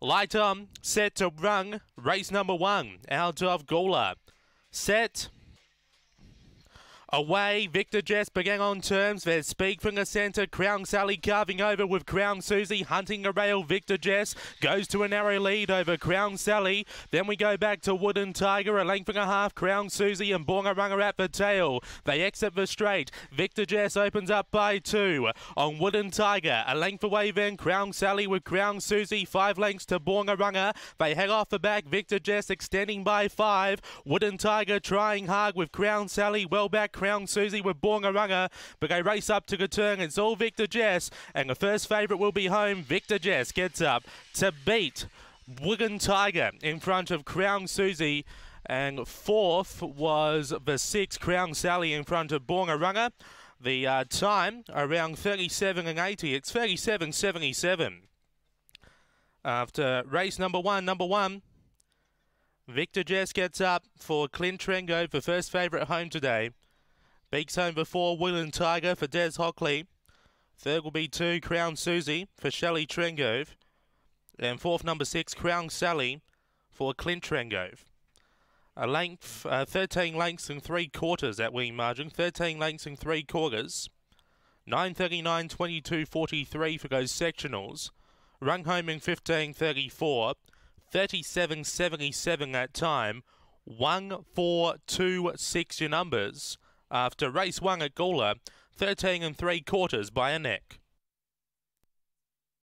Light on, set to run, race number 1, out of Gola. Set, Away, Victor Jesper began on terms. There's Speak from the centre. Crown Sally carving over with Crown Susie hunting a rail. Victor Jess goes to a narrow lead over Crown Sally. Then we go back to Wooden Tiger, a length and a half. Crown Susie and Bongarunga at the tail. They exit the straight. Victor Jess opens up by two. On Wooden Tiger, a length away then. Crown Sally with Crown Susie, five lengths to Bongarunga. They head off the back. Victor Jess extending by five. Wooden Tiger trying hard with Crown Sally well back. Crown Susie with Bongarunga, but they race up to Katung. It's all Victor Jess, and the first favourite will be home. Victor Jess gets up to beat Wigan Tiger in front of Crown Susie. And fourth was the six Crown Sally in front of Bongarunga. The uh, time around 37 and 80. It's 37.77. After race number one, number one, Victor Jess gets up for Clint Trengo for first favourite home today. Big home before Will and Tiger for Des Hockley. Third will be two, Crown Susie for Shelley Trengove. And fourth, number six, Crown Sally for Clint Trengove. A length, uh, 13 lengths and three quarters that winning margin, 13 lengths and three quarters. 9.39, 22.43 for those sectionals. Rung home in 15.34, 37.77 that time. 1, 4, 2, 6 your numbers after race one at Gawler, 13 and three quarters by a neck.